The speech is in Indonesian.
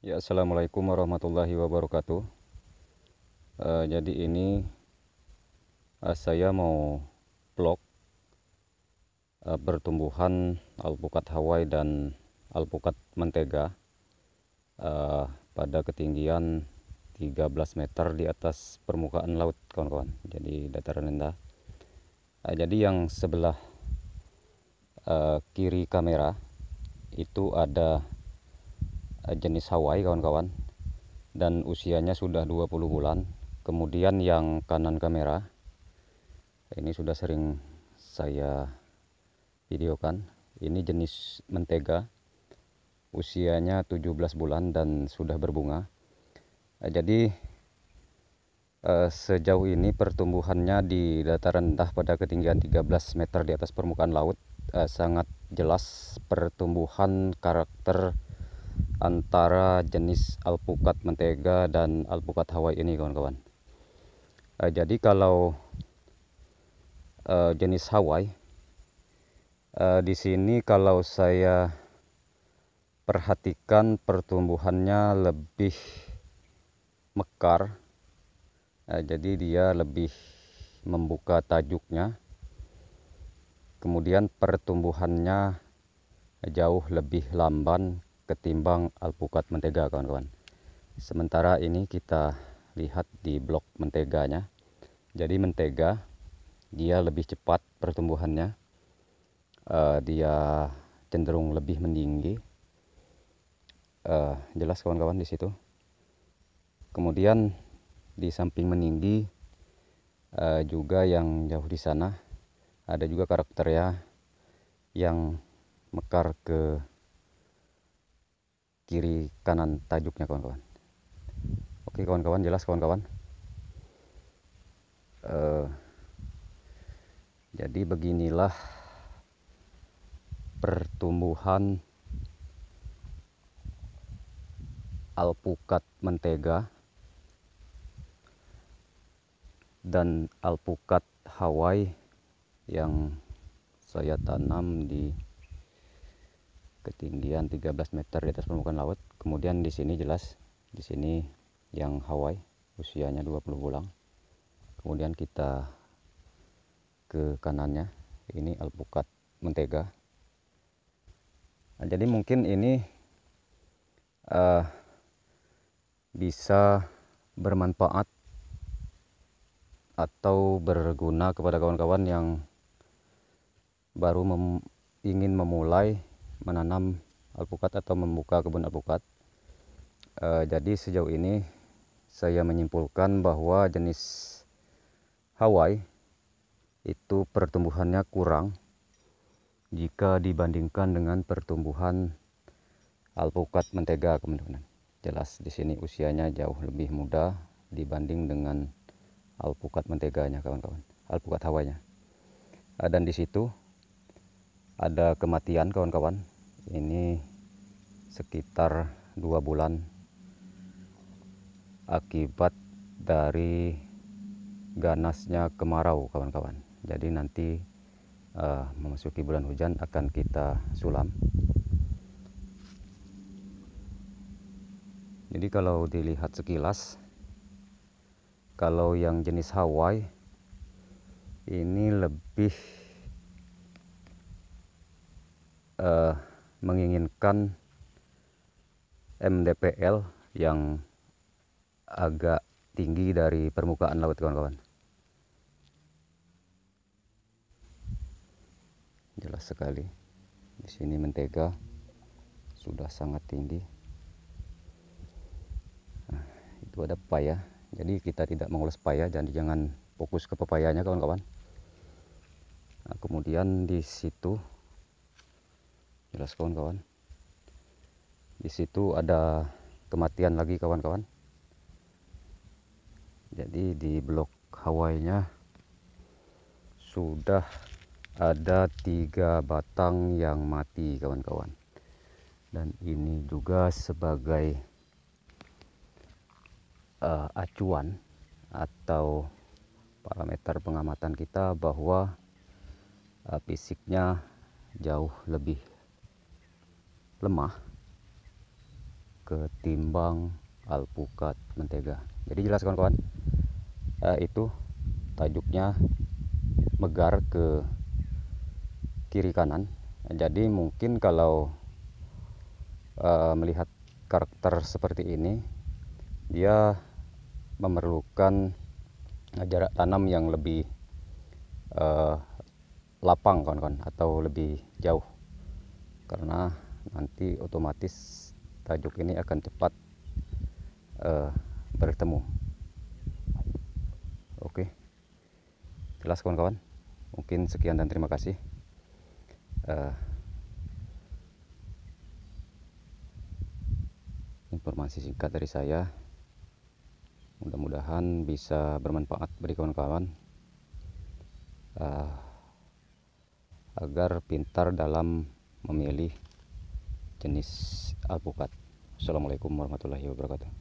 Ya assalamualaikum warahmatullahi wabarakatuh. E, jadi ini eh, saya mau vlog e, eh, pertumbuhan alpukat Hawaii dan alpukat mentega e, pada ketinggian 13 meter di atas permukaan laut kawan-kawan. Jadi dataran rendah. E, jadi yang sebelah e, kiri kamera itu ada Eh, jenis Hawaii kawan-kawan dan usianya sudah 20 bulan kemudian yang kanan kamera ini sudah sering saya videokan ini jenis mentega usianya 17 bulan dan sudah berbunga eh, jadi eh, sejauh ini pertumbuhannya di dataran rendah pada ketinggian 13 meter di atas permukaan laut sangat jelas pertumbuhan karakter antara jenis alpukat mentega dan alpukat Hawaii ini kawan-kawan uh, jadi kalau uh, jenis Hawaii uh, di sini kalau saya perhatikan pertumbuhannya lebih mekar uh, jadi dia lebih membuka tajuknya kemudian pertumbuhannya jauh lebih lamban ketimbang alpukat mentega kawan-kawan sementara ini kita lihat di blok menteganya jadi mentega dia lebih cepat pertumbuhannya uh, dia cenderung lebih meninggi uh, jelas kawan-kawan di situ kemudian di samping meninggi uh, juga yang jauh di sana ada juga karakternya yang mekar ke kiri kanan tajuknya kawan-kawan oke kawan-kawan jelas kawan-kawan uh, jadi beginilah pertumbuhan alpukat mentega dan alpukat Hawaii yang saya tanam di ketinggian 13 meter di atas permukaan laut kemudian di sini jelas di sini yang Hawaii usianya 20 bulan kemudian kita ke kanannya ini alpukat mentega nah, jadi mungkin ini uh, bisa bermanfaat atau berguna kepada kawan-kawan yang baru mem ingin memulai menanam alpukat atau membuka kebun alpukat. E, jadi sejauh ini saya menyimpulkan bahwa jenis Hawaii itu pertumbuhannya kurang jika dibandingkan dengan pertumbuhan alpukat mentega teman-teman. Jelas di sini usianya jauh lebih muda dibanding dengan alpukat menteganya kawan-kawan, alpukat hawanya. Eh, dan di situ ada kematian kawan-kawan ini sekitar dua bulan akibat dari ganasnya kemarau kawan-kawan jadi nanti uh, memasuki bulan hujan akan kita sulam jadi kalau dilihat sekilas kalau yang jenis Hawaii ini lebih uh, menginginkan MDPL yang agak tinggi dari permukaan laut kawan-kawan jelas sekali di sini mentega sudah sangat tinggi nah, itu ada pepaya jadi kita tidak mengulas pepaya jadi jangan fokus ke pepayanya kawan-kawan nah, kemudian di situ jelas kawan-kawan di situ ada kematian lagi kawan-kawan jadi di blok hawainya sudah ada tiga batang yang mati kawan-kawan dan ini juga sebagai uh, acuan atau parameter pengamatan kita bahwa uh, fisiknya jauh lebih lemah ketimbang alpukat mentega jadi jelas kawan-kawan eh, itu tajuknya megar ke kiri kanan jadi mungkin kalau eh, melihat karakter seperti ini dia memerlukan jarak tanam yang lebih eh, lapang kawan-kawan atau lebih jauh karena nanti otomatis tajuk ini akan cepat uh, bertemu oke okay. jelas kawan-kawan mungkin sekian dan terima kasih uh, informasi singkat dari saya mudah-mudahan bisa bermanfaat bagi kawan-kawan uh, agar pintar dalam memilih jenis alpukat. Assalamualaikum warahmatullahi wabarakatuh.